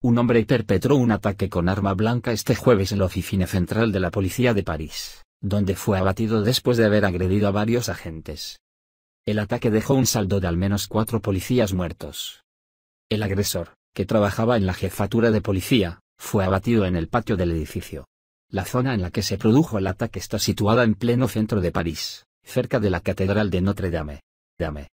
Un hombre perpetró un ataque con arma blanca este jueves en la oficina central de la policía de París, donde fue abatido después de haber agredido a varios agentes. El ataque dejó un saldo de al menos cuatro policías muertos. El agresor, que trabajaba en la jefatura de policía, fue abatido en el patio del edificio. La zona en la que se produjo el ataque está situada en pleno centro de París, cerca de la Catedral de Notre Dame. Dame.